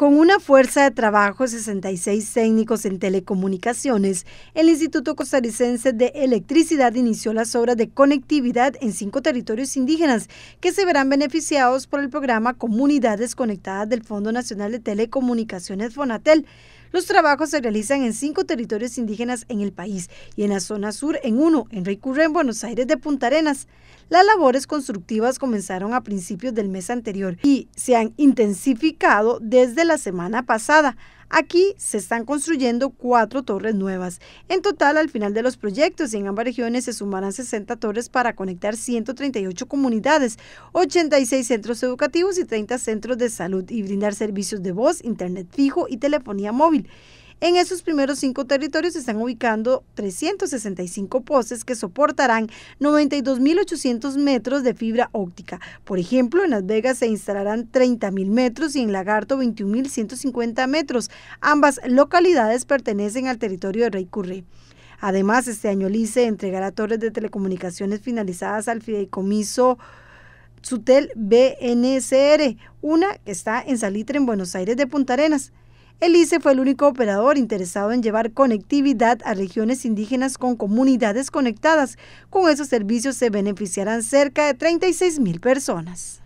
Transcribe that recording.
Con una fuerza de trabajo, de 66 técnicos en telecomunicaciones, el Instituto Costarricense de Electricidad inició las obras de conectividad en cinco territorios indígenas que se verán beneficiados por el programa Comunidades Conectadas del Fondo Nacional de Telecomunicaciones Fonatel. Los trabajos se realizan en cinco territorios indígenas en el país y en la zona sur en uno, en Recurren, en Buenos Aires de Punta Arenas. Las labores constructivas comenzaron a principios del mes anterior y se han intensificado desde la semana pasada. Aquí se están construyendo cuatro torres nuevas. En total, al final de los proyectos en ambas regiones se sumarán 60 torres para conectar 138 comunidades, 86 centros educativos y 30 centros de salud y brindar servicios de voz, internet fijo y telefonía móvil. En esos primeros cinco territorios se están ubicando 365 postes que soportarán 92.800 metros de fibra óptica. Por ejemplo, en Las Vegas se instalarán 30.000 metros y en Lagarto 21.150 metros. Ambas localidades pertenecen al territorio de Rey Además, este año LICE entregará torres de telecomunicaciones finalizadas al fideicomiso Sutel BNCR, una que está en Salitre en Buenos Aires de Punta Arenas. El ICE fue el único operador interesado en llevar conectividad a regiones indígenas con comunidades conectadas. Con esos servicios se beneficiarán cerca de 36 mil personas.